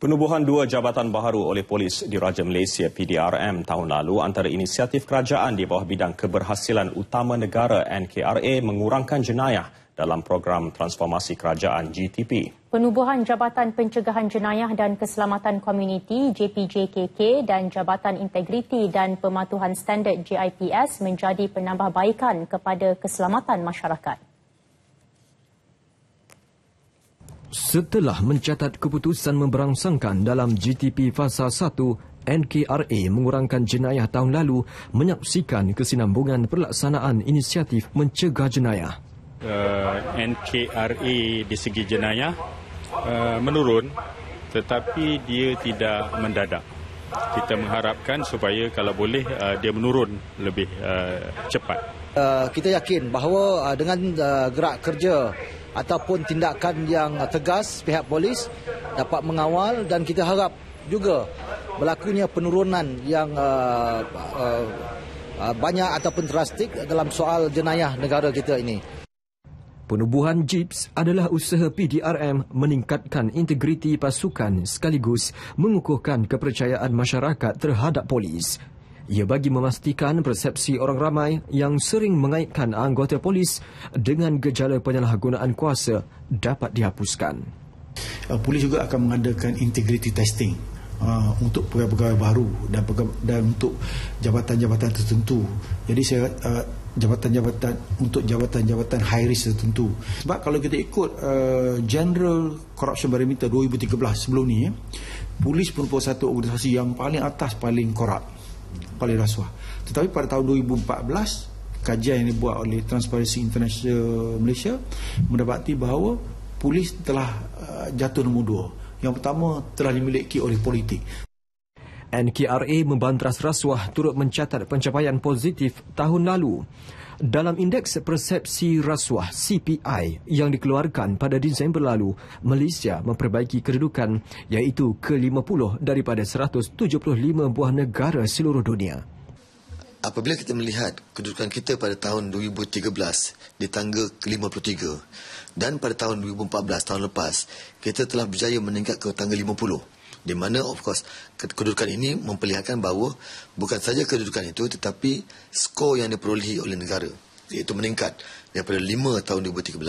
Penubuhan dua jabatan baharu oleh polis di Raja Malaysia PDRM tahun lalu antara inisiatif kerajaan di bawah bidang keberhasilan utama negara NKRA mengurangkan jenayah dalam program transformasi kerajaan GTP. Penubuhan Jabatan Pencegahan Jenayah dan Keselamatan Komuniti JPJKK dan Jabatan Integriti dan Pematuhan Standard JIPS menjadi penambahbaikan kepada keselamatan masyarakat. Setelah mencatat keputusan memberangsangkan dalam GTP Fasa 1, NKRA mengurangkan jenayah tahun lalu menyaksikan kesinambungan perlaksanaan inisiatif mencegah jenayah. Uh, eh, NKRA di segi jenayah uh, menurun tetapi dia tidak mendadak. Kita mengharapkan supaya kalau boleh uh, dia menurun lebih uh, cepat. Uh, kita yakin bahawa uh, dengan uh, gerak kerja ataupun tindakan yang tegas pihak polis dapat mengawal dan kita harap juga berlakunya penurunan yang uh, uh, uh, banyak ataupun drastik dalam soal jenayah negara kita ini. Penubuhan JIPS adalah usaha PDRM meningkatkan integriti pasukan sekaligus mengukuhkan kepercayaan masyarakat terhadap polis ia bagi memastikan persepsi orang ramai yang sering mengaitkan anggota polis dengan gejala penyalahgunaan kuasa dapat dihapuskan. Uh, polis juga akan mengadakan integriti testing uh, untuk pegawai-pegawai baru dan, pegawai, dan untuk jabatan-jabatan tertentu. Jadi saya uh, jabatan-jabatan untuk jabatan-jabatan high risk tertentu. Sebab kalau kita ikut General Corruption Barometer 2013 sebelum ni, polis merupakan satu organisasi yang paling atas paling korup oleh rasuah. Tetapi pada tahun 2014, kajian yang dibuat oleh Transparency International Malaysia mendapati bahawa polis telah uh, jatuh nombor dua. Yang pertama telah dimiliki oleh politik. NKRA membantras rasuah turut mencatat pencapaian positif tahun lalu. Dalam indeks persepsi rasuah CPI yang dikeluarkan pada Disember lalu, Malaysia memperbaiki kedudukan iaitu ke-50 daripada 175 buah negara seluruh dunia. Apabila kita melihat kedudukan kita pada tahun 2013 di tangga ke-53 dan pada tahun 2014 tahun lepas, kita telah berjaya meningkat ke tangga 50. Di mana of course kedudukan ini memperlihatkan bahawa bukan saja kedudukan itu tetapi skor yang diperolehi oleh negara iaitu meningkat daripada 5 tahun 2013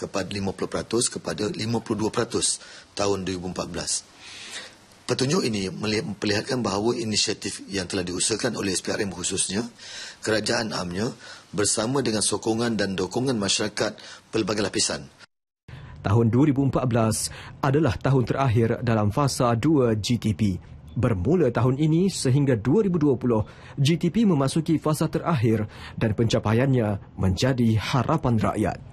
kepada 50% kepada 52% tahun 2014. Petunjuk ini memperlihatkan bahawa inisiatif yang telah diusahakan oleh SPRM khususnya, kerajaan amnya bersama dengan sokongan dan dokongan masyarakat pelbagai lapisan tahun 2014 adalah tahun terakhir dalam fasa 2 GTP. Bermula tahun ini sehingga 2020, GTP memasuki fasa terakhir dan pencapaiannya menjadi harapan rakyat.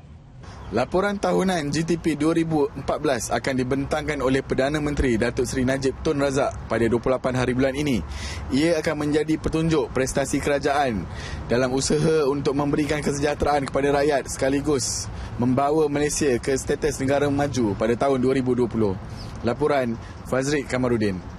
Laporan tahunan GTP 2014 akan dibentangkan oleh Perdana Menteri Datuk Seri Najib Tun Razak pada 28 hari bulan ini. Ia akan menjadi petunjuk prestasi kerajaan dalam usaha untuk memberikan kesejahteraan kepada rakyat sekaligus membawa Malaysia ke status negara maju pada tahun 2020. Laporan Fazrik Kamarudin.